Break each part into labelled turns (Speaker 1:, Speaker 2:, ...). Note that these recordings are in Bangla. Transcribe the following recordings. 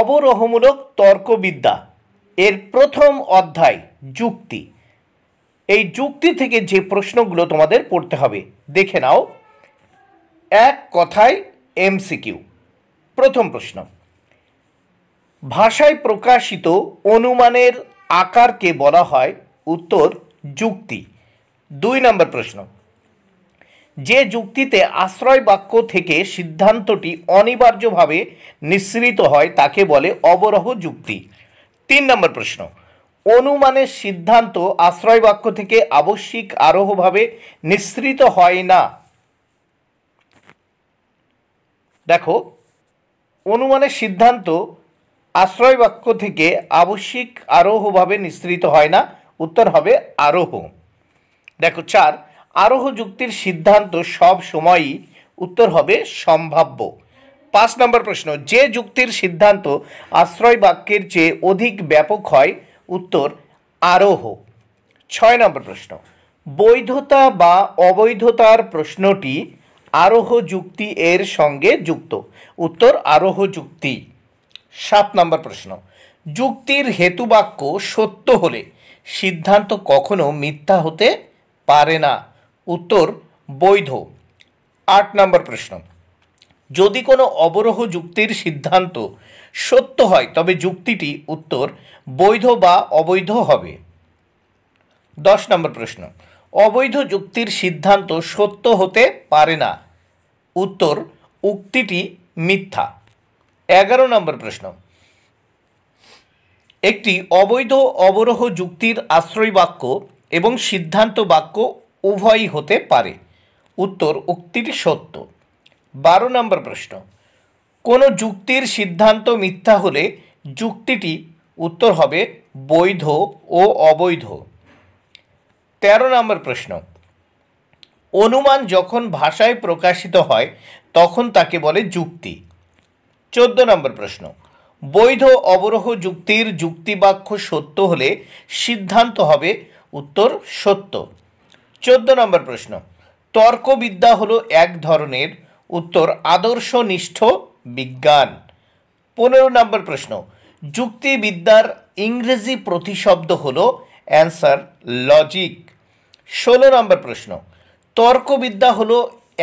Speaker 1: অবরোহমূলক তর্কবিদ্যা এর প্রথম অধ্যায় যুক্তি এই যুক্তি থেকে যে প্রশ্নগুলো তোমাদের পড়তে হবে দেখে নাও এক কথায় এমসিকিউ প্রথম প্রশ্ন ভাষায় প্রকাশিত অনুমানের আকারকে বলা হয় উত্তর যুক্তি দুই নম্বর প্রশ্ন যে যুক্তিতে আশ্রয় বাক্য থেকে সিদ্ধান্তটি অনিবার্যভাবে নিঃসৃত হয় তাকে বলে অবরহ যুক্তি তিন নম্বর প্রশ্ন অনুমানের সিদ্ধান্ত আশ্রয় বাক্য থেকে আবশ্যিক আরোহভাবে নিঃসৃত হয় না দেখো অনুমানের সিদ্ধান্ত আশ্রয় বাক্য থেকে আবশ্যিক আরোহভাবে নিঃসৃত হয় না উত্তর হবে আরোহ দেখো চার আরোহ যুক্তির সিদ্ধান্ত সব সময়ই উত্তর হবে সম্ভাব্য পাঁচ নম্বর প্রশ্ন যে যুক্তির সিদ্ধান্ত আশ্রয় বাক্যের চেয়ে অধিক ব্যাপক হয় উত্তর আরোহ ছয় নম্বর প্রশ্ন বৈধতা বা অবৈধতার প্রশ্নটি আরোহ যুক্তি এর সঙ্গে যুক্ত উত্তর আরোহ যুক্তি সাত নম্বর প্রশ্ন যুক্তির হেতু বাক্য সত্য হলে সিদ্ধান্ত কখনো মিথ্যা হতে পারে না উত্তর বৈধ আট নম্বর প্রশ্ন যদি কোনো অবরোহ যুক্তির সিদ্ধান্ত সত্য হয় তবে যুক্তিটি উত্তর বৈধ বা অবৈধ হবে দশ নম্বর প্রশ্ন অবৈধ যুক্তির সিদ্ধান্ত সত্য হতে পারে না উত্তর উক্তিটি মিথ্যা এগারো নম্বর প্রশ্ন একটি অবৈধ অবরোহ যুক্তির আশ্রয় বাক্য এবং সিদ্ধান্ত বাক্য উভয়ই হতে পারে উত্তর উক্তিটি সত্য বারো নম্বর প্রশ্ন কোনো যুক্তির সিদ্ধান্ত মিথ্যা হলে যুক্তিটি উত্তর হবে বৈধ ও অবৈধ তেরো নম্বর প্রশ্ন অনুমান যখন ভাষায় প্রকাশিত হয় তখন তাকে বলে যুক্তি চোদ্দ নম্বর প্রশ্ন বৈধ অবরোহ যুক্তির যুক্তিবাক্য সত্য হলে সিদ্ধান্ত হবে উত্তর সত্য চোদ্দ নম্বর প্রশ্ন তর্কবিদ্যা হলো এক ধরনের উত্তর আদর্শনিষ্ঠ বিজ্ঞান পনেরো নম্বর প্রশ্ন যুক্তিবিদ্যার ইংরেজি প্রতিশব্দ হলো অ্যান্সার লজিক ষোলো নম্বর প্রশ্ন তর্কবিদ্যা হলো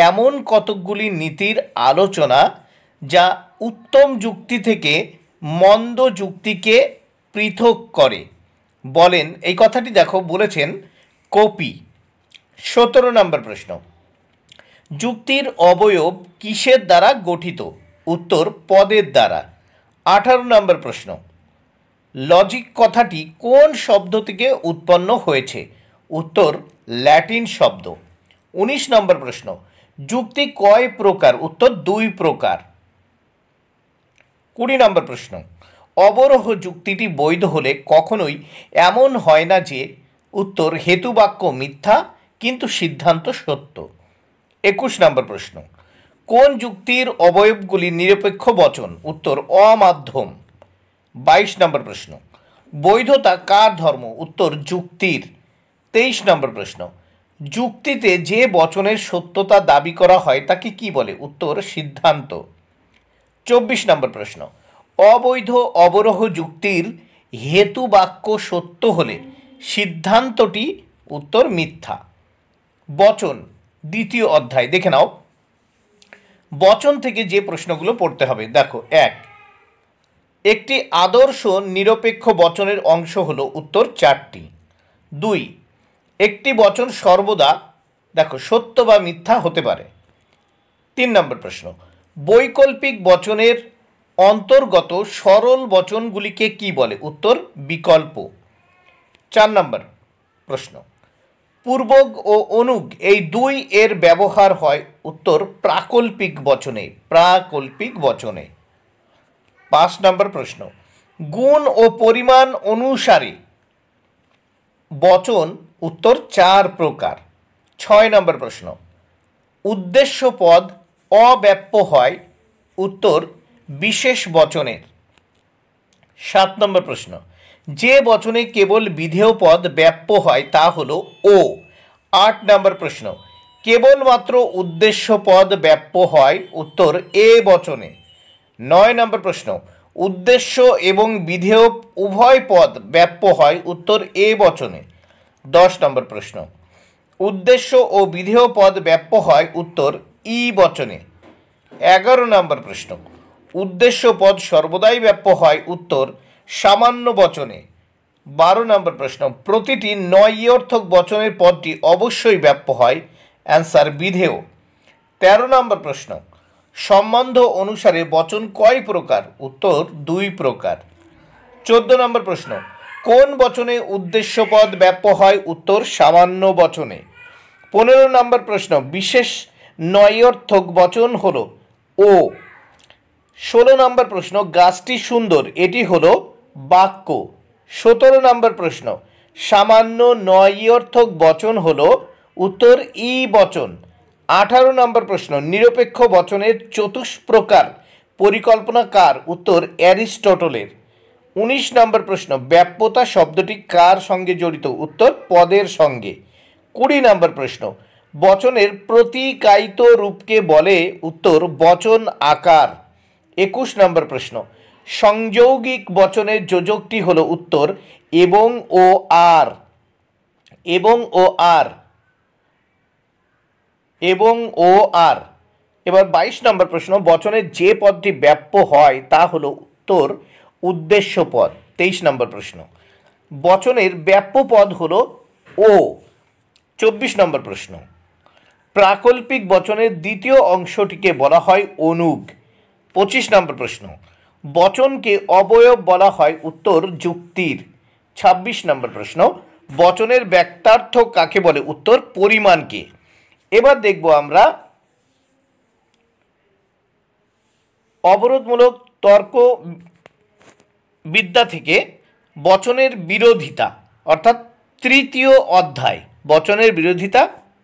Speaker 1: এমন কতকগুলি নীতির আলোচনা যা উত্তম যুক্তি থেকে মন্দ যুক্তিকে পৃথক করে বলেন এই কথাটি দেখো বলেছেন কপি সতেরো নম্বর প্রশ্ন যুক্তির অবয়ব কিসের দ্বারা গঠিত উত্তর পদের দ্বারা আঠারো নম্বর প্রশ্ন লজিক কথাটি কোন শব্দ থেকে উৎপন্ন হয়েছে উত্তর ল্যাটিন শব্দ উনিশ নম্বর প্রশ্ন যুক্তি কয় প্রকার উত্তর দুই প্রকার কুড়ি নম্বর প্রশ্ন অবরোহ যুক্তিটি বৈধ হলে কখনোই এমন হয় না যে উত্তর হেতুবাক্য মিথ্যা কিন্তু সিদ্ধান্ত সত্য একুশ নম্বর প্রশ্ন কোন যুক্তির অবয়বগুলি নিরপেক্ষ বচন উত্তর অমাধ্যম বাইশ নম্বর প্রশ্ন বৈধতা কার ধর্ম উত্তর যুক্তির তেইশ নম্বর প্রশ্ন যুক্তিতে যে বচনের সত্যতা দাবি করা হয় তাকে কি বলে উত্তর সিদ্ধান্ত চব্বিশ নম্বর প্রশ্ন অবৈধ অবরোহ যুক্তির হেতু বাক্য সত্য হলে সিদ্ধান্তটি উত্তর মিথ্যা বচন দ্বিতীয় অধ্যায় দেখে নাও বচন থেকে যে প্রশ্নগুলো পড়তে হবে দেখো এক একটি আদর্শ নিরপেক্ষ বচনের অংশ হল উত্তর চারটি দুই একটি বচন সর্বদা দেখো সত্য বা মিথ্যা হতে পারে তিন নম্বর প্রশ্ন বৈকল্পিক বচনের অন্তর্গত সরল বচনগুলিকে কি বলে উত্তর বিকল্প চার নম্বর প্রশ্ন পূর্বগ ও অনুগ এই দুই এর ব্যবহার হয় উত্তর প্রাকল্পিক বচনে প্রাকল্পিক বচনে পাঁচ নম্বর প্রশ্ন গুণ ও পরিমাণ অনুসারে বচন উত্তর চার প্রকার ছয় নম্বর প্রশ্ন উদ্দেশ্য পদ অব্যাপ্য হয় উত্তর বিশেষ বচনের সাত নম্বর প্রশ্ন যে বচনে কেবল বিধেয় পদ ব্যাপ্য হয় তা হল ও আট নম্বর প্রশ্ন কেবলমাত্র উদ্দেশ্য পদ ব্যাপ্য হয় উত্তর এ বচনে নয় নম্বর প্রশ্ন উদ্দেশ্য এবং বিধেয় উভয় পদ ব্যাপ্য হয় উত্তর এ বচনে দশ নম্বর প্রশ্ন উদ্দেশ্য ও বিধেয় পদ ব্যাপ্য হয় উত্তর ই বচনে এগারো নম্বর প্রশ্ন উদ্দেশ্য পদ সর্বদাই ব্যাপ্য হয় উত্তর সামান্য বচনে বারো নম্বর প্রশ্ন প্রতিটি নয় অর্থক বচনের পদটি অবশ্যই ব্যাপ্য হয় অ্যান্সার বিধেয় তেরো নম্বর প্রশ্ন সম্বন্ধ অনুসারে বচন কয় প্রকার উত্তর দুই প্রকার চোদ্দ নম্বর প্রশ্ন কোন বচনে উদ্দেশ্য পদ ব্যাপ্য হয় উত্তর সামান্য বচনে পনেরো নম্বর প্রশ্ন বিশেষ নয়র্থক বচন হল ও ষোলো নম্বর প্রশ্ন গাছটি সুন্দর এটি হলো বাক্য সতেরো নম্বর প্রশ্ন সামান্য নয় অর্থক বচন হল উত্তর ই বচন আঠারো নম্বর প্রশ্ন নিরপেক্ষ বচনের চতুষ্প্রকার পরিকল্পনা কার উত্তর অ্যারিস্টটলের উনিশ নম্বর প্রশ্ন ব্যাপ্যতা শব্দটি কার সঙ্গে জড়িত উত্তর পদের সঙ্গে কুড়ি নম্বর প্রশ্ন বচনের প্রতিকায়িত রূপকে বলে উত্তর বচন আকার একুশ নম্বর প্রশ্ন সংযৌগিক বচনের যোজকটি হল উত্তর এবং ও আর এবং ও আর এবং ও আর এবার ২২ নম্বর প্রশ্ন বচনের যে পদটি ব্যাপ্য হয় তা হলো উত্তর উদ্দেশ্য পদ তেইশ নম্বর প্রশ্ন বচনের ব্যাপ্য পদ হলো ও চব্বিশ নম্বর প্রশ্ন প্রাকল্পিক বচনের দ্বিতীয় অংশটিকে বলা হয় অনুগ পঁচিশ নম্বর প্রশ্ন বচনকে অবয়ব বলা হয় উত্তর যুক্তির ২৬ নম্বর প্রশ্ন বচনের ব্যক্তার্থ কাকে বলে উত্তর পরিমাণকে এবার দেখব আমরা অবরোধমূলক তর্ক বিদ্যা থেকে বচনের বিরোধিতা অর্থাৎ তৃতীয় অধ্যায় বচনের বিরোধিতা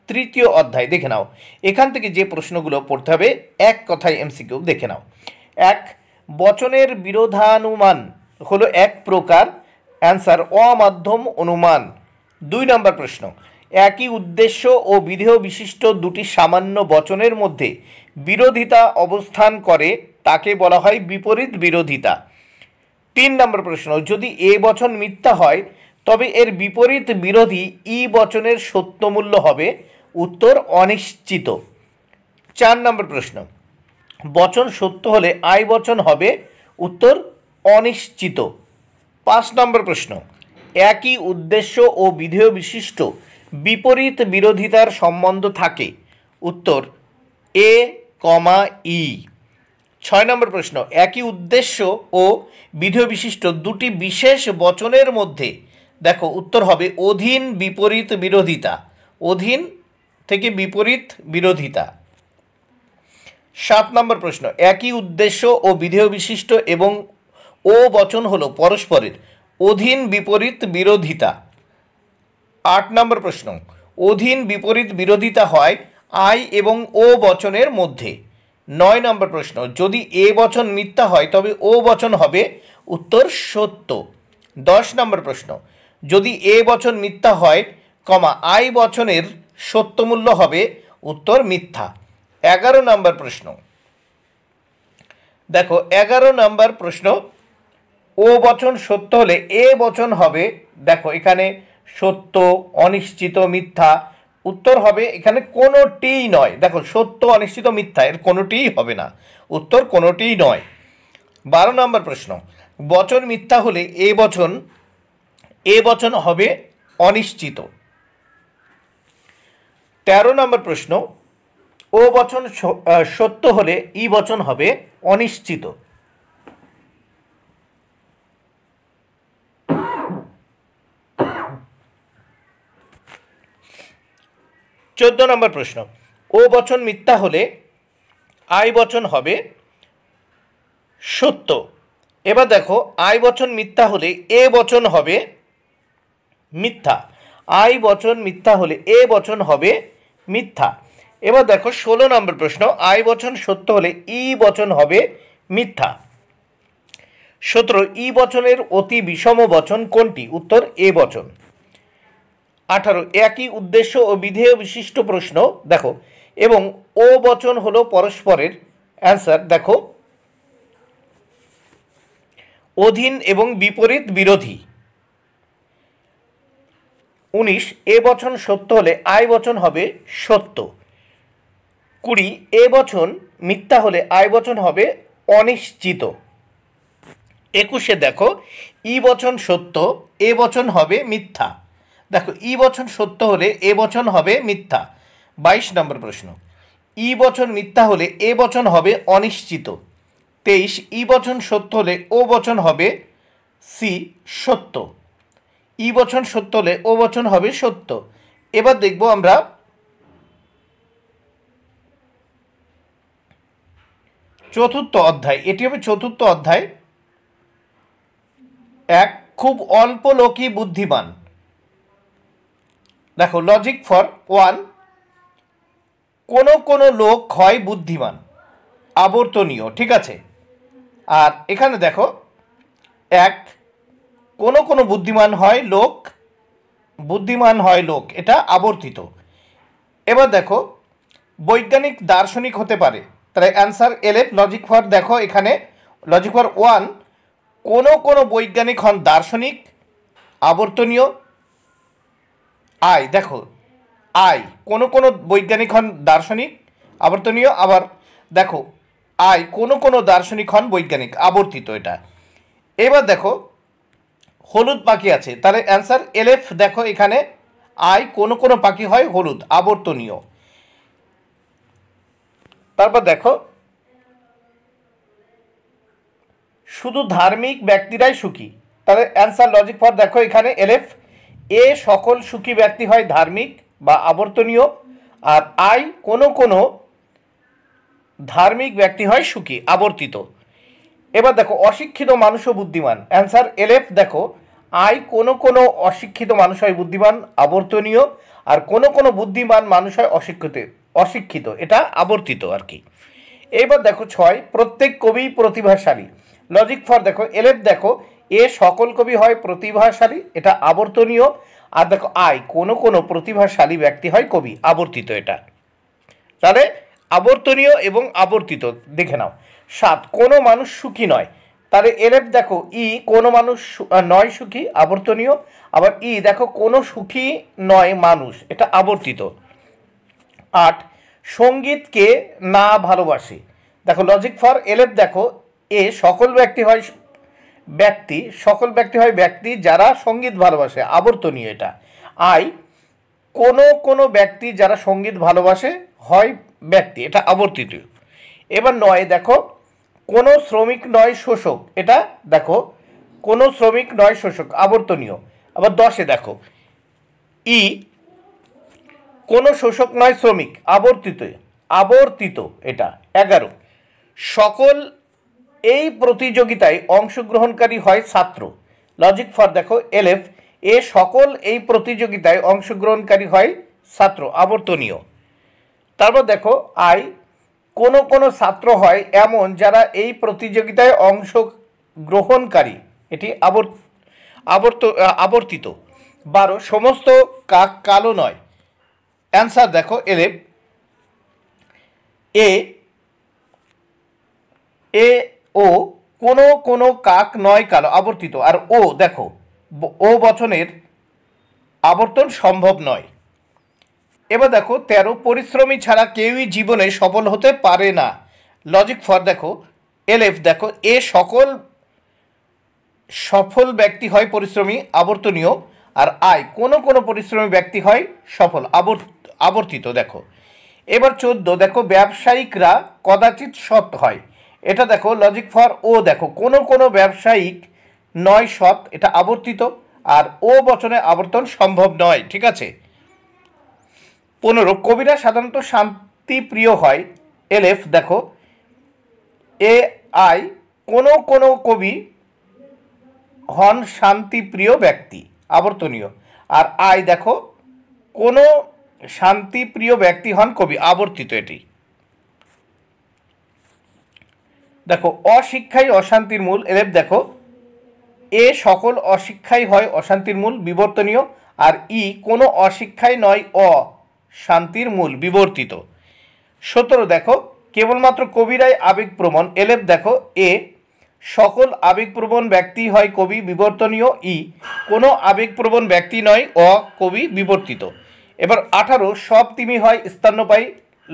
Speaker 1: তৃতীয় অধ্যায় দেখে নাও এখান থেকে যে প্রশ্নগুলো পড়তে হবে এক কথায় এমসিকিউ দেখে নাও এক বচনের বিরোধানুমান হলো এক প্রকার অ্যান্সার অমাধ্যম অনুমান দুই নম্বর প্রশ্ন একই উদ্দেশ্য ও বিধেয় বিশিষ্ট দুটি সামান্য বচনের মধ্যে বিরোধিতা অবস্থান করে তাকে বলা হয় বিপরীত বিরোধিতা তিন নম্বর প্রশ্ন যদি এ বচন মিথ্যা হয় তবে এর বিপরীত বিরোধী ই বচনের সত্যমূল্য হবে উত্তর অনিশ্চিত চার নম্বর প্রশ্ন বচন সত্য হলে আই বচন হবে উত্তর অনিশ্চিত পাঁচ নম্বর প্রশ্ন একই উদ্দেশ্য ও বিধেয় বিশিষ্ট বিপরীত বিরোধিতার সম্বন্ধ থাকে উত্তর এ কমা ই ছয় নম্বর প্রশ্ন একই উদ্দেশ্য ও বিধেয় বিশিষ্ট দুটি বিশেষ বচনের মধ্যে দেখো উত্তর হবে অধীন বিপরীত বিরোধিতা অধীন থেকে বিপরীত বিরোধিতা সাত নম্বর প্রশ্ন একই উদ্দেশ্য ও বিধেয় বিশিষ্ট এবং ও বচন হলো পরস্পরের অধীন বিপরীত বিরোধিতা আট নম্বর প্রশ্ন অধীন বিপরীত বিরোধিতা হয় আই এবং ও বচনের মধ্যে নয় নম্বর প্রশ্ন যদি এ বচন মিথ্যা হয় তবে ও বচন হবে উত্তর সত্য দশ নম্বর প্রশ্ন যদি এ বচন মিথ্যা হয় কমা আই বচনের সত্যমূল্য হবে উত্তর মিথ্যা এগারো নম্বর প্রশ্ন দেখো এগারো নম্বর প্রশ্ন ও বচন সত্য হলে এ বচন হবে দেখো এখানে সত্য অনিশ্চিত মিথ্যা উত্তর হবে এখানে কোনোটিই নয় দেখো সত্য অনিশ্চিত মিথ্যা এর কোনোটিই হবে না উত্তর কোনোটিই নয় বারো নম্বর প্রশ্ন বচন মিথ্যা হলে এ বচন এ বচন হবে অনিশ্চিত তেরো নম্বর প্রশ্ন ও বচন সত্য হলে ই বচন হবে অনিশ্চিত চোদ্দ নম্বর প্রশ্ন ও বচন মিথ্যা হলে আই বচন হবে সত্য এবার দেখো আই বচন মিথ্যা হলে এ বচন হবে মিথ্যা আই বচন মিথ্যা হলে এ বচন হবে মিথ্যা এবার দেখো ষোলো নম্বর প্রশ্ন আই বচন সত্য হলে ই বচন হবে মিথ্যা সতেরো ই বচনের অতি বিষম বচন কোনটি উত্তর এ বচন আঠারো একই উদ্দেশ্য ও বিধেয় বিশিষ্ট প্রশ্ন দেখো এবং ও বচন হল পরস্পরের অ্যান্সার দেখো অধীন এবং বিপরীত বিরোধী উনিশ এ বচন সত্য হলে আয় বচন হবে সত্য কুড়ি এ বচন মিথ্যা হলে আয় বচন হবে অনিশ্চিত একুশে দেখো ই বচন সত্য এ বচন হবে মিথ্যা দেখো ই বচন সত্য হলে এ বচন হবে মিথ্যা বাইশ নম্বর প্রশ্ন ই বচন মিথ্যা হলে এ বচন হবে অনিশ্চিত তেইশ ই বচন সত্য হলে ও বচন হবে সি সত্য ই বচন সত্য হলে ও বচন হবে সত্য এবার দেখব আমরা চতুর্থ অধ্যায় এটি হবে চতুর্থ অধ্যায় এক খুব অল্প লোকই বুদ্ধিমান দেখো লজিক ফর ওয়ান কোন কোনো লোক হয় বুদ্ধিমান আবর্তনীয় ঠিক আছে আর এখানে দেখো এক কোনো কোনো বুদ্ধিমান হয় লোক বুদ্ধিমান হয় লোক এটা আবর্তিত এবার দেখো বৈজ্ঞানিক দার্শনিক হতে পারে তাহলে অ্যান্সার এলেফ লজিক ফর দেখো এখানে লজিক ফর ওয়ান কোনো কোনো বৈজ্ঞানিক হন দার্শনিক আবর্তনীয় আয় দেখো আয় কোনো কোনো বৈজ্ঞানিক হন দার্শনিক আবর্তনীয় আবার দেখো আয় কোনো কোনো দার্শনিক হন বৈজ্ঞানিক আবর্তিত এটা এবার দেখো হলুদ পাখি আছে তাহলে অ্যান্সার এলেফ দেখো এখানে আয় কোনো কোনো পাখি হয় হলুদ আবর্তনীয় তারপর দেখো শুধু ধার্মিক ব্যক্তিরাই সুখী তাদের অ্যান্সার লজিক ফর দেখো এখানে এলএফ এ সকল সুখী ব্যক্তি হয় ধার্মিক বা আবর্তনীয় আর আই কোনো কোনো ধার্মিক ব্যক্তি হয় সুখী আবর্তিত এবার দেখো অশিক্ষিত মানুষও বুদ্ধিমান অ্যান্সার এলএফ দেখো আই কোনো কোনো অশিক্ষিত মানুষ হয় বুদ্ধিমান আবর্তনীয় আর কোনো কোনো বুদ্ধিমান মানুষ হয় অশিক্ষিত অশিক্ষিত এটা আবর্তিত আর কি এবার দেখো ছয় প্রত্যেক কবি প্রতিভাশালী লজিক ফর দেখো এলেপ দেখো এ সকল কবি হয় প্রতিভাশালী এটা আবর্তনীয় আর দেখো আয় কোনো কোনো প্রতিভাশালী ব্যক্তি হয় কবি আবর্তিত এটা তাহলে আবর্তনীয় এবং আবর্তিত দেখে নাও সাত কোনো মানুষ সুখী নয় তাহলে এলেপ দেখো ই কোনো মানুষ নয় সুখী আবর্তনীয় আবার ই দেখো কোনো সুখী নয় মানুষ এটা আবর্তিত আট সঙ্গীতকে না ভালোবাসে দেখো লজিক ফর এলেপ দেখো এ সকল ব্যক্তি হয় ব্যক্তি সকল ব্যক্তি হয় ব্যক্তি যারা সঙ্গীত ভালোবাসে আবর্তনীয় এটা আই কোনো কোনো ব্যক্তি যারা সঙ্গীত ভালোবাসে হয় ব্যক্তি এটা আবর্তিত এবার নয় দেখো কোনো শ্রমিক নয় শোষক এটা দেখো কোনো শ্রমিক নয় শোষক আবর্তনীয় আবার দশে দেখো ই কোনো শোষক নয় শ্রমিক আবর্তিত আবর্তিত এটা এগারো সকল এই প্রতিযোগিতায় অংশগ্রহণকারী হয় ছাত্র লজিক ফর দেখো এলএফ এ সকল এই প্রতিযোগিতায় অংশগ্রহণকারী হয় ছাত্র আবর্তনীয় তারপর দেখো আই কোনো কোনো ছাত্র হয় এমন যারা এই প্রতিযোগিতায় অংশগ্রহণকারী এটি আবর্ত আবর্ত আবর্তিত বারো সমস্ত কাক কালো নয় অ্যান্সার দেখো এলেভ এ এ ও কোনো কোনো কাক নয় কালো আবর্তিত আর ও দেখো ও বচনের আবর্তন সম্ভব নয় এবার দেখো তেরো পরিশ্রমী ছাড়া কেউই জীবনে সফল হতে পারে না লজিক ফর দেখো এলএফ দেখো এ সকল সফল ব্যক্তি হয় পরিশ্রমী আবর্তনীয় আর আয় কোনো কোনো পরিশ্রমী ব্যক্তি হয় সফল আবর্ত আবর্তিত দেখো এবার চোদ্দ দেখো ব্যবসায়িকরা কদাচিৎ সৎ হয় এটা দেখো লজিক ফর ও দেখো কোনো কোনো ব্যবসায়িক নয় সৎ এটা আবর্তিত আর ও বচনে আবর্তন সম্ভব নয় ঠিক আছে পনেরো কবিরা সাধারণত শান্তিপ্রিয় হয় এলএফ দেখো এ আই কোনো কোনো কবি হন শান্তিপ্রিয় ব্যক্তি আবর্তনীয় আর আই দেখো কোনো শান্তিপ্রিয় ব্যক্তি হন কবি আবর্তিত এটি দেখো অশিক্ষাই অশান্তির মূল এলেপ দেখো এ সকল অশিক্ষাই হয় অশান্তির মূল বিবর্তনীয় আর ই কোনো অশিক্ষাই নয় অ শান্তির মূল বিবর্তিত সতেরো দেখো কেবলমাত্র কবিরাই আবেগপ্রবণ এলেপ দেখো এ সকল আবেগপ্রবণ ব্যক্তি হয় কবি বিবর্তনীয় ই কোনো আবেগপ্রবণ ব্যক্তি নয় অ কবি বিবর্তিত এবার আঠারো সব তিমি হয় স্তন্যপায়ী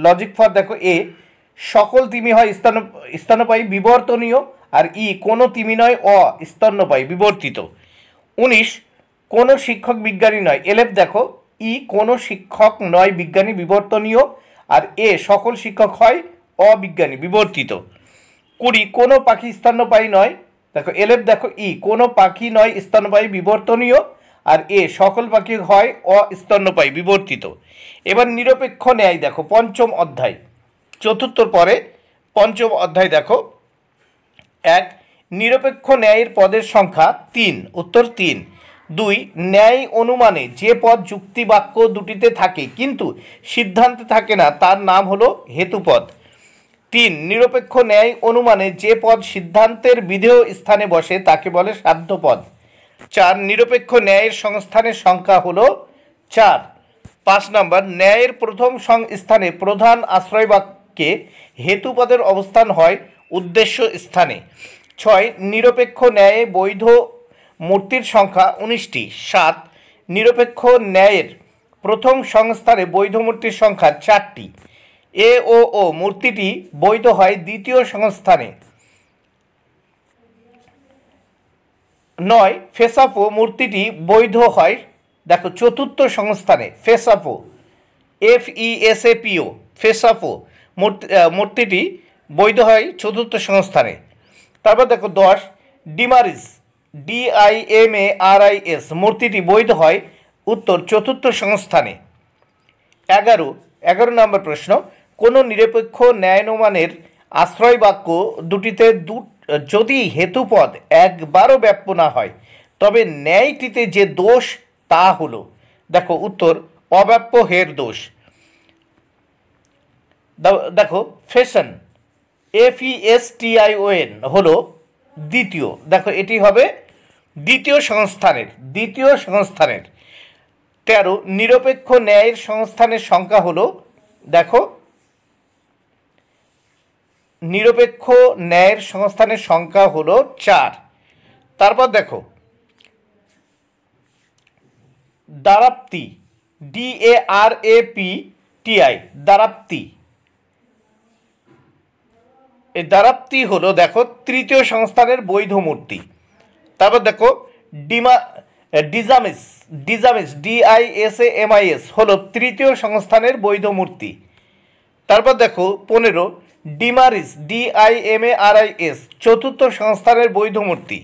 Speaker 1: লজিক ফর দেখো এ সকল তিমি হয় স্তন স্তন্যপায়ী বিবর্তনীয় আর ই e, কোনো তিমি নয় অ স্তন্যপায়ী বিবর্তিত উনিশ কোনো শিক্ষক বিজ্ঞানী নয় এলেপ দেখো ই e, কোনো শিক্ষক নয় বিজ্ঞানী বিবর্তনীয় আর এ সকল শিক্ষক হয় অবিজ্ঞানী বিবর্তিত কুড়ি কোনো পাখি স্তন্যপায়ী নয় দেখো এলেপ দেখো ই e, কোনো পাখি নয় স্তন্যপায়ী বিবর্তনীয় আর এ সকল পাখি হয় অস্তন্যপায়ী বিবর্তিত এবার নিরপেক্ষ ন্যায় দেখো পঞ্চম অধ্যায় চতুর্থর পরে পঞ্চম অধ্যায় দেখো এক নিরপেক্ষ ন্যায়ের পদের সংখ্যা তিন উত্তর তিন দুই ন্যায় অনুমানে যে পদ যুক্তি বাক্য দুটিতে থাকে কিন্তু সিদ্ধান্তে থাকে না তার নাম হলো হেতুপদ তিন নিরপেক্ষ ন্যায় অনুমানে যে পদ সিদ্ধান্তের বিধেয় স্থানে বসে তাকে বলে সাধ্যপদ চার নিরপেক্ষ ন্যায়ের সংস্থানের সংখ্যা হল চার পাঁচ নম্বর ন্যায়ের প্রথম সংস্থানে প্রধান আশ্রয় বাক্যে হেতুপদের অবস্থান হয় উদ্দেশ্য স্থানে ছয় নিরপেক্ষ ন্যায়ে বৈধ মূর্তির সংখ্যা উনিশটি সাত নিরপেক্ষ ন্যায়ের প্রথম সংস্থানে বৈধ মূর্তির সংখ্যা চারটি এ ও ও মূর্তিটি বৈধ হয় দ্বিতীয় সংস্থানে নয় ফেসাপো মূর্তিটি বৈধ হয় দেখো চতুর্থ সংস্থানে ফেসাপো এফ ই এস এ পিও ফেসাপো মূর্তিটি বৈধ হয় চতুর্থ সংস্থানে তারপর দেখো দশ ডিমারিস ডিআইএমএ এস মূর্তিটি বৈধ হয় উত্তর চতুর্থ সংস্থানে এগারো এগারো নম্বর প্রশ্ন কোনো নিরপেক্ষ ন্যায়নমানের আশ্রয় বাক্য দুটিতে দু যদি হেতুপদ একবারও ব্যাপ্য না হয় তবে ন্যায়টিতে যে দোষ তা হল দেখো উত্তর অব্যাপ্য হের দোষ দেখো ফেশন F E S T I N হলো দ্বিতীয় দেখো এটি হবে দ্বিতীয় সংস্থানের দ্বিতীয় সংস্থানের তেরো নিরপেক্ষ ন্যায়ের সংস্থানের সংখ্যা হলো দেখো নিরপেক্ষ ন্যায়ের সংস্থানের সংখ্যা হলো চার তারপর দেখো দারাপ্তি D A R A P TI দারাপ্তি এই দারাপ্তি হলো দেখো তৃতীয় সংস্থানের বৈধ মূর্তি তারপর দেখো ডিমা ডিজামিস ডিজামিস এম আই এমআইএস হলো তৃতীয় সংস্থানের বৈধ মূর্তি তারপর দেখো পনেরো ডিমারিস ডিআইএমএআরআইএস চতুর্থ সংস্থানের বৈধ মূর্তি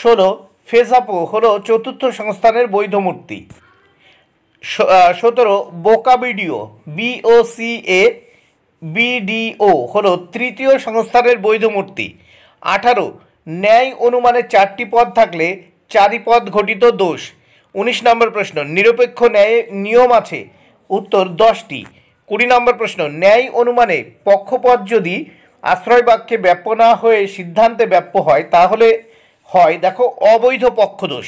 Speaker 1: ষোলো ফেসাপো হল চতুর্থ সংস্থানের বৈধ মূর্তি সতেরো বোকা বিডিও বিওসিএ বিডিও হল তৃতীয় সংস্থানের বৈধ মূর্তি আঠারো ন্যায় অনুমানে চারটি পদ থাকলে চারি পদ ঘটিত দোষ উনিশ নম্বর প্রশ্ন নিরপেক্ষ ন্যায় নিয়ম আছে উত্তর দশটি কুড়ি নম্বর প্রশ্ন ন্যায় অনুমানে পক্ষপথ যদি আশ্রয় বাক্যে ব্যাপ্য না হয়ে সিদ্ধান্তে ব্যাপ্য হয় তাহলে হয় দেখো অবৈধ পক্ষদোষ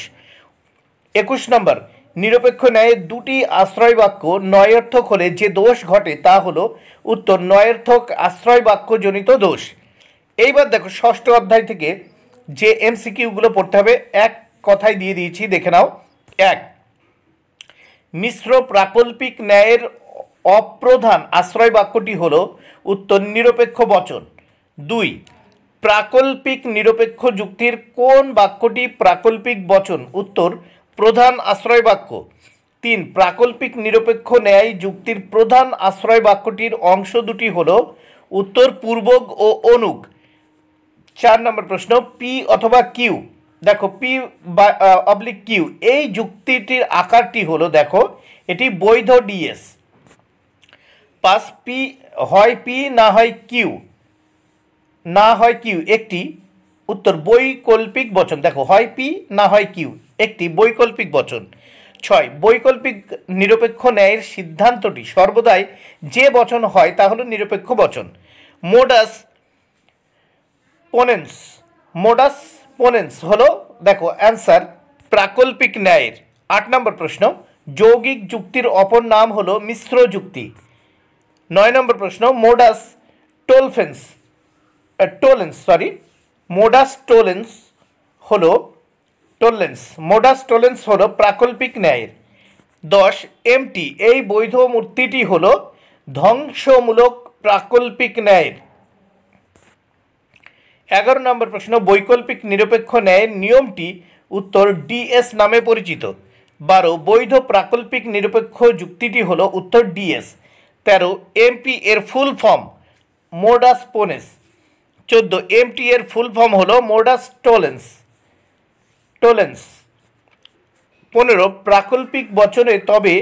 Speaker 1: একুশ নম্বর নিরপেক্ষ ন্যায়ের দুটি আশ্রয় বাক্য নয়ার্থক হলে যে দোষ ঘটে তা হল উত্তর নয়ার্থক আশ্রয় বাক্যজনিত দোষ এইবার দেখো ষষ্ঠ অধ্যায় থেকে যে এমসিকিউগুলো পড়তে হবে এক কথায় দিয়ে দিয়েছি দেখে নাও এক মিশ্র প্রাকল্পিক ন্যায়ের অপ্রধান আশ্রয় বাক্যটি হল উত্তর নিরপেক্ষ বচন দুই প্রাকল্পিক নিরপেক্ষ যুক্তির কোন বাক্যটি প্রাকল্পিক বচন উত্তর প্রধান আশ্রয় বাক্য তিন প্রাকল্পিক নিরপেক্ষ ন্যায় যুক্তির প্রধান আশ্রয় বাক্যটির অংশ দুটি হল উত্তর পূর্বক ও অনুক চার নম্বর প্রশ্ন পি অথবা কিউ দেখো পি বা অবলিক কিউ এই যুক্তিটির আকারটি হলো দেখো এটি বৈধ ডিএস পাস পি হয় পি না হয় কিউ না হয় কিউ একটি উত্তর বৈকল্পিক বচন দেখো হয় পি না হয় কিউ একটি বৈকল্পিক বচন ছয় বৈকল্পিক নিরপেক্ষ ন্যায়ের সিদ্ধান্তটি সর্বদাই যে বচন হয় তা হলো নিরপেক্ষ বচন মোডাস পোনেন্স মোডাস পোনেন্স হলো দেখো অ্যান্সার প্রাকল্পিক ন্যায়ের আট নম্বর প্রশ্ন যৌগিক যুক্তির অপর নাম হলো মিশ্র যুক্তি নয় নম্বর প্রশ্ন মোডাস টোলফেন্স টোলেন্স সরি মোডাস টোলেন্স হলো টোলেন্স মোডাস টোলেন্স হলো প্রাকল্পিক ন্যায়ের দশ এমটি এই বৈধ মূর্তিটি হল ধ্বংসমূলক প্রাকল্পিক ন্যায়ের এগারো নম্বর প্রশ্ন বৈকল্পিক নিরপেক্ষ ন্যায়ের নিয়মটি উত্তর ডিএস নামে পরিচিত বারো বৈধ প্রাকল্পিক নিরপেক্ষ যুক্তিটি হলো উত্তর ডিএস তেরো এমপি এর ফুল ফর্ম মোডাস পোনেস চোদ্দো এমটি এর ফুল ফর্ম হলো মোডাস টোলেন্স টোলেন্স পনেরো প্রাকল্পিক বচনে তবে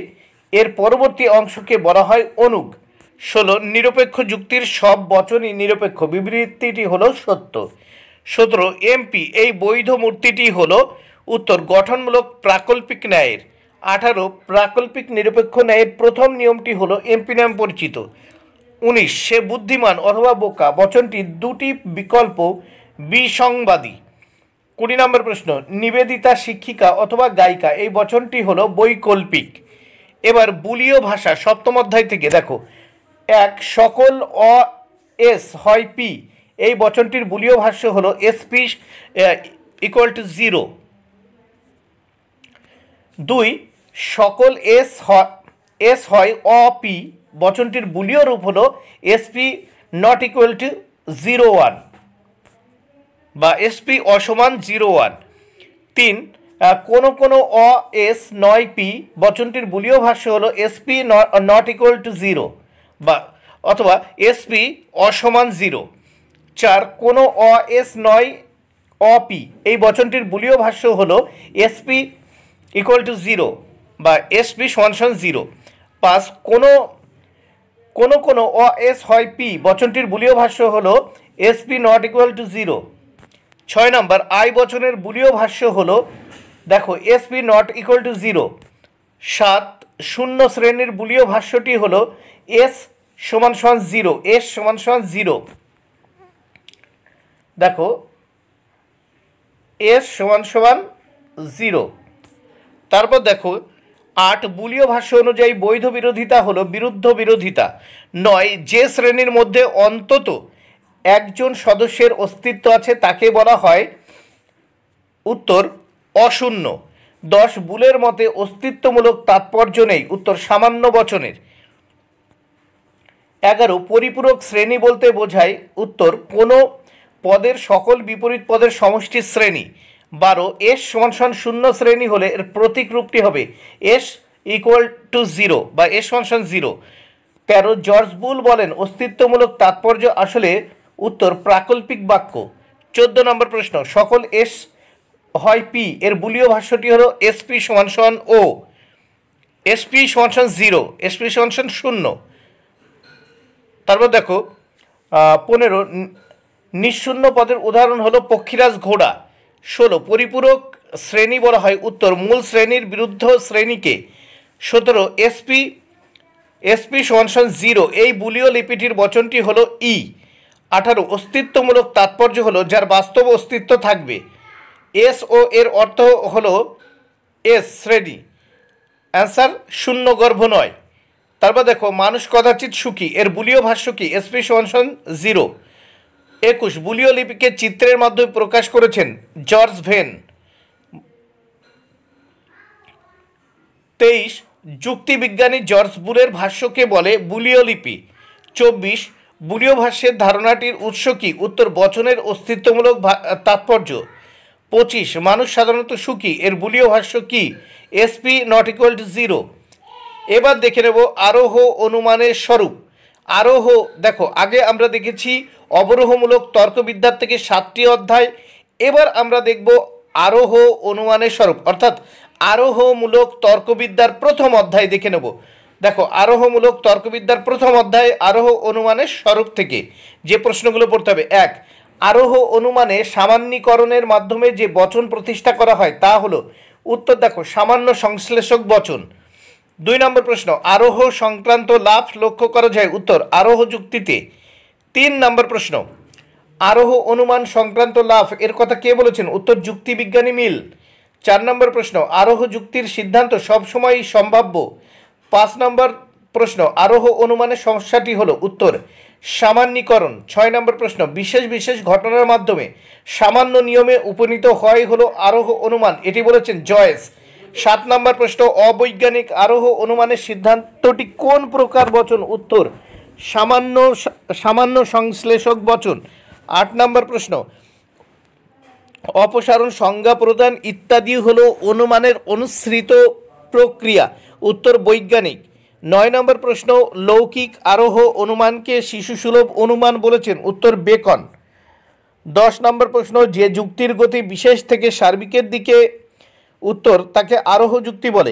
Speaker 1: এর পরবর্তী অংশকে বলা হয় অনুগ ষোলো নিরপেক্ষ যুক্তির সব বচনই নিরপেক্ষ বিবৃতিটি হলো সত্য সতেরো এমপি এই বৈধ মূর্তিটি হলো উত্তর গঠনমূলক প্রাকল্পিক ন্যায়ের আঠারো প্রাকল্পিক নিরপেক্ষ ন্যায়ের প্রথম নিয়মটি হলো এমপি নাম পরিচিত উনিশ সে বুদ্ধিমান অথবা বোকা বচনটির দুটি বিকল্প বিসংবাদী কুড়ি নম্বর প্রশ্ন নিবেদিতা শিক্ষিকা অথবা গায়িকা এই বচনটি হলো বৈকল্পিক এবার বুলীয় ভাষা সপ্তম অধ্যায় থেকে দেখো এক সকল অ এস হয় পি এই বচনটির বুলীয় ভাষ্য হল S P equal to zero দুই সকল এস হয় এস হয় অপি বচনটির বুলীয় রূপ হলো SP not equal to zero one বা এসপি অসমান জিরো ওয়ান তিন কোনো কোনো অ এস নয় পি বচনটির বুলীয় ভাষ্য হলো SP not equal to zero বা অথবা এসপি অসমান জিরো চার কোনো অ এস নয় অপি এই বচনটির বুলীয় ভাষ্য হলো এসপি ইকুয়াল টু জিরো বা এস পি সমান সমান জিরো পাস কোনো কোনো কোনো অ এস হয় পি বচনটির বুলীয় ভাষ্য হল S P not equal to zero ছয় নম্বর আই বচনের বুলীয় ভাষ্য হল দেখো S P not equal to zero সাত শূন্য শ্রেণীর বুলীয় ভাষ্যটি হলো এস সমান সমান জিরো এস সমান সমান জিরো দেখো এস সমান সমান জিরো তারপর দেখো আট বুলীয় ভাষ্য অনুযায়ী বৈধ বিরোধিতা হলো বিরুদ্ধ বিরোধিতা নয় যে শ্রেণীর মধ্যে অন্তত একজন সদস্যের অস্তিত্ব আছে তাকে বলা হয় উত্তর অশূন্য দশ বুলের মতে অস্তিত্বমূলক তাৎপর্য নেই উত্তর সামান্য বচনের এগারো পরিপূরক শ্রেণী বলতে বোঝায় উত্তর কোনো পদের সকল বিপরীত পদের সমষ্টির শ্রেণী বারো এস সমান সমান শূন্য শ্রেণী হলে এর প্রতীক রূপটি হবে এস ইকুয়াল টু জিরো বা এস সমান সমান জিরো তেরো জর্জ বুল বলেন অস্তিত্বমূলক তাৎপর্য আসলে উত্তর প্রাকল্পিক বাক্য চোদ্দ নম্বর প্রশ্ন সকল এস হয় পি এর বুলীয় ভাষ্যটি হলো এসপি সমান সমান ও এসপি সমান সমান জিরো এসপি সমান সমান শূন্য তারপর দেখো পনেরো নিঃশূন্য পদের উদাহরণ হলো পক্ষীরাজ ঘোড়া ষোলো পরিপূরক শ্রেণী বলা হয় উত্তর মূল শ্রেণীর বিরুদ্ধ শ্রেণীকে সতেরো এসপি এসপি সমান জিরো এই বুলীয় লিপিটির বচনটি হলো ই e। আঠারো অস্তিত্বমূলক তাৎপর্য হলো যার বাস্তব অস্তিত্ব থাকবে এস ও এর অর্থ হলো এস শ্রেণী অ্যান্সার শূন্য গর্ভ নয় তারপর দেখো মানুষ কদাচিৎ সুখী এর বুলীয় ভাষ্য কি এসপি সমান জিরো একুশ বুলীয় লিপিকে চিত্রের মাধ্যমে প্রকাশ করেছেন জর্জ ভেন তেইশ যুক্তিবিজ্ঞানী জর্জ বুলের ভাষ্যকে বলে বুলীয় লিপি চব্বিশ বুলীয় ভাষ্যের ধারণাটির উৎস কি উত্তর বচনের অস্তিত্বমূলক তাৎপর্য পঁচিশ মানুষ সাধারণত সুখী এর বুলীয় ভাষ্য কি SP not equal to zero এবার দেখে নেব আরোহ অনুমানের স্বরূপ আরোহ দেখো আগে আমরা দেখেছি অবরোহমূলক তর্কবিদ্যার থেকে সাতটি অধ্যায় এবার আমরা দেখব আরোহ অনুমানের স্বরূপ অর্থাৎ আরোহমূলক তর্কবিদ্যার প্রথম অধ্যায় দেখে নেব দেখো আরোহমূলক তর্কবিদ্যার প্রথম অধ্যায় আরোহ অনুমানের স্বরূপ থেকে যে প্রশ্নগুলো পড়তে হবে এক আরোহ অনুমানে সামান্যীকরণের মাধ্যমে যে বচন প্রতিষ্ঠা করা হয় তা হলো উত্তর দেখো সামান্য সংশ্লেষক বচন দুই নম্বর প্রশ্ন আরোহ সংক্রান্ত লাভ লক্ষ্য করা যায় উত্তর আরোহ যুক্তিতে তিন নম্বর প্রশ্ন আরোহ অনুমান সংক্রান্ত লাভ এর কথা কে বলেছেন উত্তর যুক্তিবিজ্ঞানী মিল চার নম্বর প্রশ্ন আরোহ যুক্তির সিদ্ধান্ত সবসময়ই সম্ভাব্য পাঁচ নম্বর প্রশ্ন আরোহ অনুমানের সমস্যাটি হল উত্তর সামান্যীকরণ ছয় নম্বর প্রশ্ন বিশেষ বিশেষ ঘটনার মাধ্যমে সামান্য নিয়মে উপনীত হয় হলো আরোহ অনুমান এটি বলেছেন জয়েস সাত নম্বর প্রশ্ন অবৈজ্ঞানিক আরোহ অনুমানের সিদ্ধান্তটি কোন প্রকার বচন উত্তর সামান্য সামান্য সংশ্লেষক বচন আট নম্বর প্রশ্ন অপসারণ সংজ্ঞা প্রদান ইত্যাদি হলো অনুমানের অনুসৃত প্রক্রিয়া উত্তর বৈজ্ঞানিক নয় নম্বর প্রশ্ন লৌকিক আরোহ অনুমানকে শিশুসুলভ অনুমান বলেছেন উত্তর বেকন দশ নম্বর প্রশ্ন যে যুক্তির গতি বিশেষ থেকে সার্বিকের দিকে উত্তর তাকে আরোহ যুক্তি বলে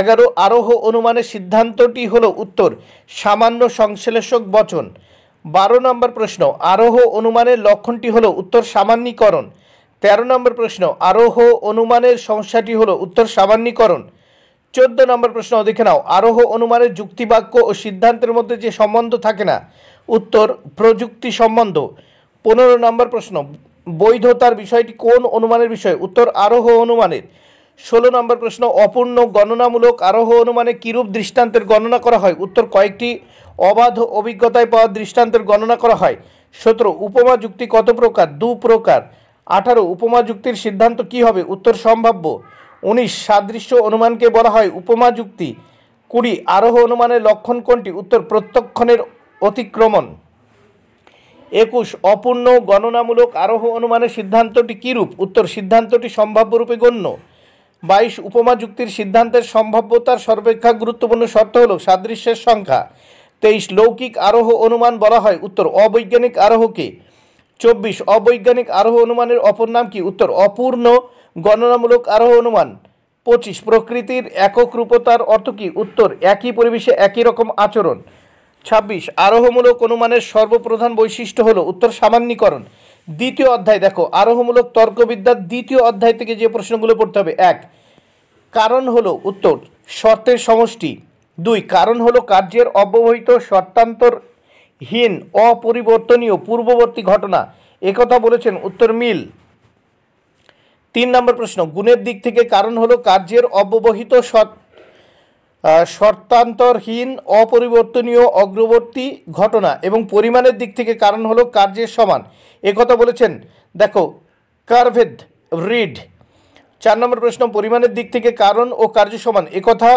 Speaker 1: এগারো আরোহ অনুমানের সিদ্ধান্তটি হল উত্তর সামান্য সংশ্লেষক বচন বারো নম্বর প্রশ্ন আরোহ অনুমানের লক্ষণটি হল উত্তর সামান্যীকরণ তেরো নম্বর প্রশ্ন আরোহ অনুমানের সমস্যাটি হল উত্তর সামান্যীকরণ চোদ্দ নম্বর প্রশ্ন দেখে নাও আরোহ অনুমানের যুক্তিবাক্য ও সিদ্ধান্তের মধ্যে যে সম্বন্ধ থাকে না উত্তর প্রযুক্তি সম্বন্ধ পনেরো নম্বর প্রশ্ন বৈধতার বিষয়টি কোন অনুমানের বিষয় উত্তর আরোহ অনুমানের ষোলো নম্বর প্রশ্ন অপূর্ণ গণনামূলক আরোহ অনুমানে কীরূপ দৃষ্টান্তের গণনা করা হয় উত্তর কয়েকটি অবাধ অভিজ্ঞতায় পাওয়া দৃষ্টান্তের গণনা করা হয় সতেরো উপমা যুক্তি কত প্রকার দু প্রকার আঠারো উপমা যুক্তির সিদ্ধান্ত কি হবে উত্তর সম্ভাব্য উনিশ সাদৃশ্য অনুমানকে বলা হয় উপমা যুক্তি কুড়ি আরোহ অনুমানের লক্ষণ কোনটি উত্তর প্রত্যক্ষণের অতিক্রমণ একুশ অপূর্ণ গণনামূলক আরোহ অনুমানের সিদ্ধান্তটি কীরূপ উত্তর সিদ্ধান্তটি সম্ভাব্যরূপে গণ্য বাইশ উপমা যুক্তির সিদ্ধান্তের সম্ভাব্যতার সর্বেক্ষা গুরুত্বপূর্ণ শর্ত হল সাদৃশ্যের সংখ্যা তেইশ লৌকিক আরোহ অনুমান বলা হয় উত্তর অবৈজ্ঞানিক আরোহকে চব্বিশ অবৈজ্ঞানিক আরোহ অনুমানের অপর নাম কি উত্তর অপূর্ণ গণনামূলক আরোহ অনুমান পঁচিশ প্রকৃতির একক রূপতার অর্থ কি উত্তর একই পরিবেশে একই রকম আচরণ ছাব্বিশ আরোহমূলক অনুমানের সর্বপ্রধান বৈশিষ্ট্য হল উত্তর সামান্যীকরণ দ্বিতীয় অধ্যায় দেখো আরোহমূলক তর্কবিদ্যার দ্বিতীয় অধ্যায় থেকে যে প্রশ্নগুলো পড়তে হবে এক কারণ হলো উত্তর শর্তের সমষ্টি দুই কারণ হলো কার্যের অব্যবহিত শর্তান্তরহীন অপরিবর্তনীয় পূর্ববর্তী ঘটনা একথা বলেছেন উত্তর মিল তিন নম্বর প্রশ্ন গুণের দিক থেকে কারণ হলো কার্যের অব্যবহিত শর্ত শর্তান্তরহীন অপরিবর্তনীয় অগ্রবর্তী ঘটনা এবং পরিমাণের দিক থেকে কারণ হলো কার্যের সমান একথা বলেছেন দেখো কার্ভেদ রিড চার নম্বর প্রশ্ন পরিমাণের দিক থেকে কারণ ও কার্য সমান একথা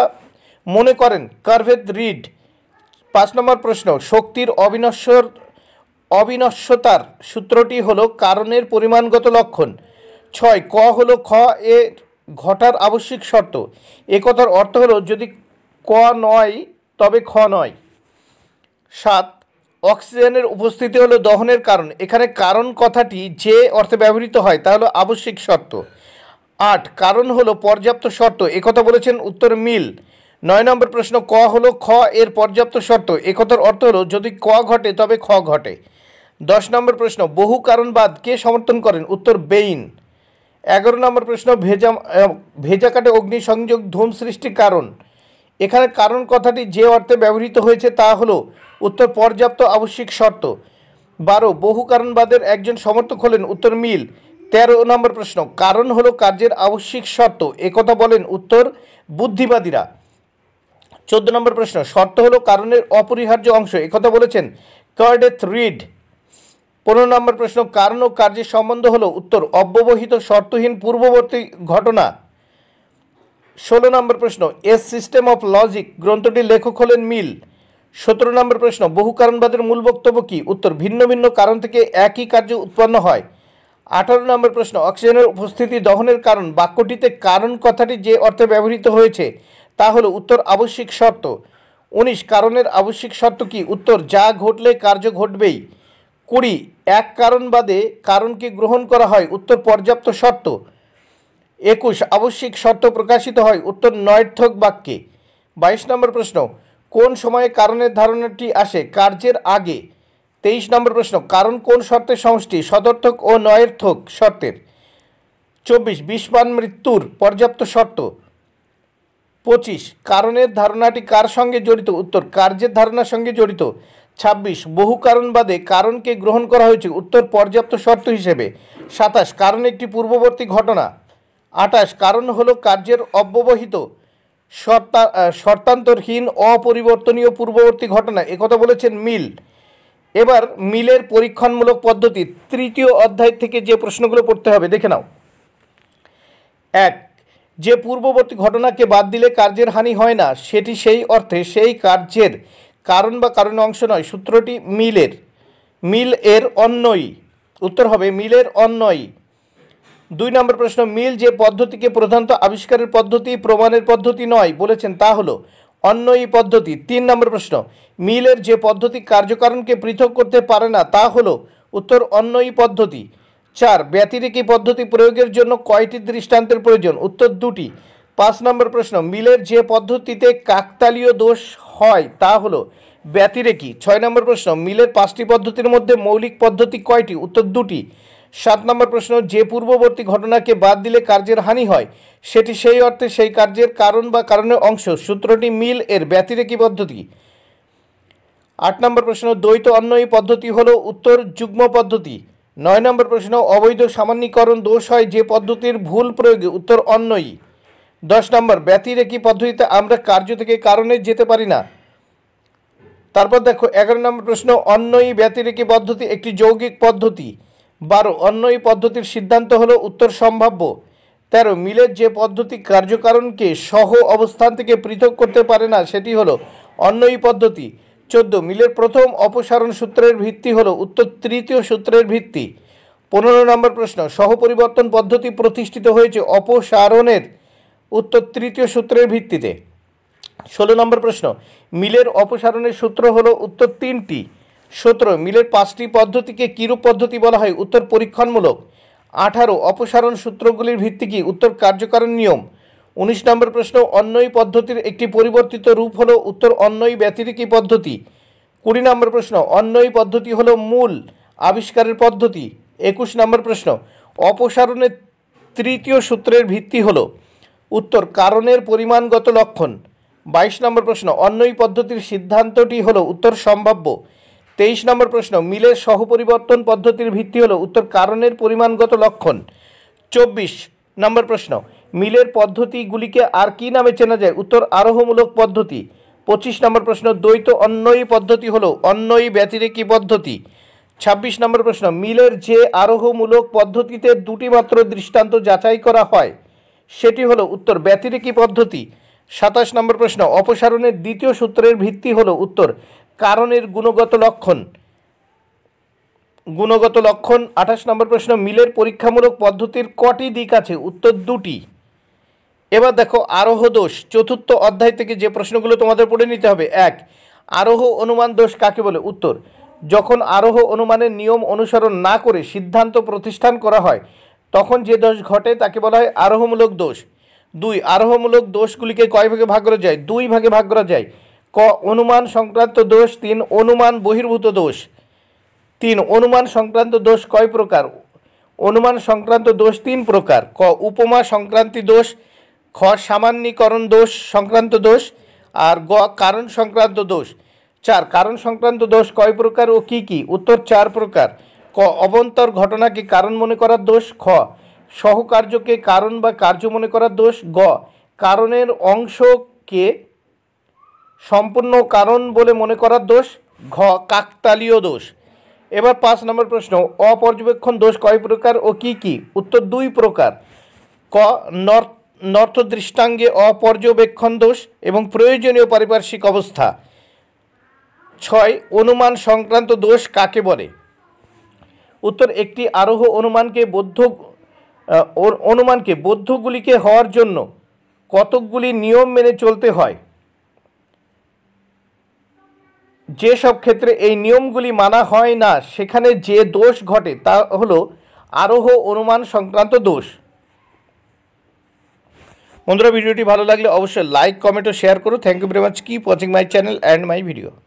Speaker 1: মনে করেন কার্ভেদ রিড পাঁচ নম্বর প্রশ্ন শক্তির অবিনশ্বর অবিনশ্বতার সূত্রটি হলো কারণের পরিমাণগত লক্ষণ ছয় ক হলো খ এ ঘটার আবশ্যিক শর্ত একথার অর্থ হলো যদি ক নয় তবে খ নয় সাত অক্সিজেনের উপস্থিতি হলো দহনের কারণ এখানে কারণ কথাটি যে অর্থে ব্যবহৃত হয় তা হলো আবশ্যিক শর্ত আট কারণ হলো পর্যাপ্ত শর্ত একথা বলেছেন উত্তর মিল নয় নম্বর প্রশ্ন ক হলো খ এর পর্যাপ্ত শর্ত একথার অর্থ হলো যদি ক ঘটে তবে খ ঘটে দশ নম্বর প্রশ্ন বহু কারণবাদ কে সমর্থন করেন উত্তর বেইন এগারো নম্বর প্রশ্ন ভেজা ভেজা কাটে অগ্নিসংযোগ সংযোগ ধূম সৃষ্টির কারণ এখানে কারণ কথাটি যে অর্থে ব্যবহৃত হয়েছে তা হল উত্তর পর্যাপ্ত আবশ্যিক শর্ত বারো বহু কারণবাদের একজন সমর্থক হলেন উত্তর মিল তেরো নম্বর প্রশ্ন কারণ হলো কার্যের আবশ্যিক শর্ত একথা বলেন উত্তর বুদ্ধিবাদীরা চোদ্দ নম্বর প্রশ্ন শর্ত হলো কারণের অপরিহার্য অংশ একথা বলেছেন কার্ডেথ রিড পনেরো নম্বর প্রশ্ন কারণ ও কার্যের সম্বন্ধ হলো উত্তর অব্যবহিত শর্তহীন পূর্ববর্তী ঘটনা ষোলো নম্বর প্রশ্ন এস সিস্টেম অফ লজিক গ্রন্থটির লেখক হলেন মিল সতেরো নম্বর প্রশ্ন বহু কারণবাদের মূল বক্তব্য কী উত্তর ভিন্ন ভিন্ন কারণ থেকে একই কার্য উৎপন্ন হয় আঠারো নম্বর প্রশ্ন অক্সিজেনের উপস্থিতি দহনের কারণ বাক্যটিতে কারণ কথাটি যে অর্থে ব্যবহৃত হয়েছে তা হলো উত্তর আবশ্যিক শর্ত উনিশ কারণের আবশ্যিক শর্ত কি উত্তর যা ঘটলে কার্য ঘটবেই কুড়ি এক কারণ কারণকে গ্রহণ করা হয় উত্তর পর্যাপ্ত শর্ত একুশ আবশ্যিক শর্ত প্রকাশিত হয় উত্তর নয়ার্থক বাক্যে বাইশ নম্বর প্রশ্ন কোন সময়ে কারণের ধারণাটি আসে কার্যের আগে তেইশ নম্বর প্রশ্ন কারণ কোন শর্তের সমষ্টি সদর্থক ও নয়ার্থক শর্তের চব্বিশ বিষপান মৃত্যুর পর্যাপ্ত শর্ত পঁচিশ কারণের ধারণাটি কার সঙ্গে জড়িত উত্তর কার্যের ধারণার সঙ্গে জড়িত ছাব্বিশ বহু কারণবাদে কারণকে গ্রহণ করা হয়েছে উত্তর পর্যাপ্ত শর্ত হিসেবে সাতাশ কারণ একটি পূর্ববর্তী ঘটনা আটাশ কারণ হলো কার্যের অব্যবহিত শর্তান্তরহীন অপরিবর্তনীয় পূর্ববর্তী ঘটনা একথা বলেছেন মিল এবার মিলের পরীক্ষণমূলক পদ্ধতি তৃতীয় অধ্যায় থেকে যে প্রশ্নগুলো পড়তে হবে দেখে নাও এক যে পূর্ববর্তী ঘটনাকে বাদ দিলে কার্যের হানি হয় না সেটি সেই অর্থে সেই কার্যের কারণ বা কারণে অংশ নয় সূত্রটি মিলের মিল এর অন্যই উত্তর হবে মিলের অন্যই দুই নম্বর প্রশ্ন মিল যে পদ্ধতিকে প্রধানত আবিষ্কারের পদ্ধতি প্রমাণের পদ্ধতি নয় বলেছেন তা হলো অন্য এই পদ্ধতি তিন নম্বর প্রশ্ন মিলের যে পদ্ধতি কার্যকারণকে পৃথক করতে পারে না তা হলো উত্তর অন্য এই পদ্ধতি চার ব্যতিরেকি পদ্ধতি প্রয়োগের জন্য কয়টি দৃষ্টান্তের প্রয়োজন উত্তর দুটি পাঁচ নম্বর প্রশ্ন মিলের যে পদ্ধতিতে কাকতালীয় দোষ হয় তা হলো ব্যতিরেকি ছয় নম্বর প্রশ্ন মিলের পাঁচটি পদ্ধতির মধ্যে মৌলিক পদ্ধতি কয়টি উত্তর দুটি সাত নম্বর প্রশ্ন যে পূর্ববর্তী ঘটনাকে বাদ দিলে কার্যের হানি হয় সেটি সেই অর্থে সেই কার্যের কারণ বা কারণের অংশ সূত্রটি মিল এর ব্যতিরেকি পদ্ধতি আট নম্বর প্রশ্ন দ্বৈত অন্যয়ী পদ্ধতি হল উত্তর যুগ্ম পদ্ধতি নয় নম্বর প্রশ্ন অবৈধ সামান্যীকরণ দোষ হয় যে পদ্ধতির ভুল প্রয়োগে উত্তর অন্যয়ী দশ নম্বর ব্যতিরেকি পদ্ধতিতে আমরা কার্য থেকে কারণে যেতে পারি না তারপর দেখো এগারো নম্বর প্রশ্ন অন্যই ব্যতিরেকি পদ্ধতি একটি যৌগিক পদ্ধতি বারো অন্য এই পদ্ধতির সিদ্ধান্ত হল উত্তর সম্ভাব্য তেরো মিলের যে পদ্ধতি কার্যকারণকে সহ অবস্থান থেকে পৃথক করতে পারে না সেটি হল অন্য এই পদ্ধতি চোদ্দ মিলের প্রথম অপসারণ সূত্রের ভিত্তি হলো উত্তর তৃতীয় সূত্রের ভিত্তি পনেরো নম্বর প্রশ্ন সহপরিবর্তন পদ্ধতি প্রতিষ্ঠিত হয়েছে অপসারণের উত্তর তৃতীয় সূত্রের ভিত্তিতে ষোলো নম্বর প্রশ্ন মিলের অপসারণের সূত্র হলো উত্তর তিনটি সতেরো মিলের পাঁচটি পদ্ধতিকে কিরূপ পদ্ধতি বলা হয় উত্তর পরীক্ষণমূলক আঠারো অপসারণ সূত্রগুলির ভিত্তি কি উত্তর কার্যকারণ নিয়ম উনিশ নম্বর প্রশ্ন অন্যই পদ্ধতির একটি পরিবর্তিত রূপ হল উত্তর অন্যই ব্যতিরিকী পদ্ধতি কুড়ি নম্বর প্রশ্ন অন্যই পদ্ধতি হল মূল আবিষ্কারের পদ্ধতি একুশ নম্বর প্রশ্ন অপসারণের তৃতীয় সূত্রের ভিত্তি হল উত্তর কারণের পরিমাণগত লক্ষণ বাইশ নম্বর প্রশ্ন অন্যই পদ্ধতির সিদ্ধান্তটি হল উত্তর সম্ভাব্য তেইশ নম্বর প্রশ্ন মিলের সহপরিবর্তন পদ্ধতির ভিত্তি হলো উত্তর কারণের পরিমাণগত লক্ষণ চব্বিশ নম্বর প্রশ্ন মিলের পদ্ধতিগুলিকে আর কি নামে চেনা যায় উত্তর আরোহমূলক পদ্ধতি পঁচিশ নম্বর প্রশ্ন দ্বৈত অন্নয়ী পদ্ধতি হলো অন্যয়ী ব্যতিরেকি পদ্ধতি ছাব্বিশ নম্বর প্রশ্ন মিলের যে আরোহমূলক পদ্ধতিতে দুটি মাত্র দৃষ্টান্ত যাচাই করা হয় সেটি হলো উত্তর ব্যতিরেকি পদ্ধতি সাতাশ নম্বর প্রশ্ন অপসারণের দ্বিতীয় সূত্রের ভিত্তি হলো উত্তর কারণের গুণগত লক্ষণ গুণগত লক্ষণ আঠাশ নম্বর প্রশ্ন মিলের পরীক্ষামূলক পদ্ধতির কটি দিক আছে উত্তর দুটি এবার দেখো আরোহ দোষ চতুর্থ অধ্যায় থেকে যে প্রশ্নগুলো তোমাদের পড়ে নিতে হবে এক আরোহ অনুমান দোষ কাকে বলে উত্তর যখন আরোহ অনুমানের নিয়ম অনুসরণ না করে সিদ্ধান্ত প্রতিষ্ঠান করা হয় তখন যে দোষ ঘটে তাকে বলা হয় আরোহমূলক দোষ দুই আরোহমূলক দোষগুলিকে কয় ভাগে ভাগ করা যায় দুই ভাগে ভাগ করা যায় ক অনুমান সংক্রান্ত দোষ তিন অনুমান বহির্ভূত দোষ তিন অনুমান সংক্রান্ত দোষ কয় প্রকার অনুমান সংক্রান্ত দোষ তিন প্রকার ক উপমা সংক্রান্তি দোষ খ সামান্যীকরণ দোষ সংক্রান্ত দোষ আর গ কারণ সংক্রান্ত দোষ চার কারণ সংক্রান্ত দোষ কয় প্রকার ও কি কি উত্তর চার প্রকার ক অবন্তর ঘটনাকে কারণ মনে করার দোষ খ সহকার্যকে কারণ বা কার্য মনে করার দোষ গ কারণের অংশকে সম্পূর্ণ কারণ বলে মনে করার দোষ ঘ কাকতালীয় দোষ এবার পাঁচ নম্বর প্রশ্ন অপর্যবেক্ষণ দোষ কয় প্রকার ও কি কি উত্তর দুই প্রকার ক নর্থ নর্থ দৃষ্টাঙ্গে অপর্যবেক্ষণ দোষ এবং প্রয়োজনীয় পারিপার্শ্বিক অবস্থা ছয় অনুমান সংক্রান্ত দোষ কাকে বলে উত্তর একটি আরোহ অনুমানকে বৌদ্ধ অনুমানকে বৌদ্ধগুলিকে হওয়ার জন্য কতকগুলি নিয়ম মেনে চলতে হয় যেসব ক্ষেত্রে এই নিয়মগুলি মানা হয় না সেখানে যে দোষ ঘটে তা হল আরোহ অনুমান সংক্রান্ত দোষ বন্ধুরা ভিডিওটি ভালো লাগলে অবশ্যই লাইক কমেন্ট ও শেয়ার করো thank you very much keep watching my channel and my video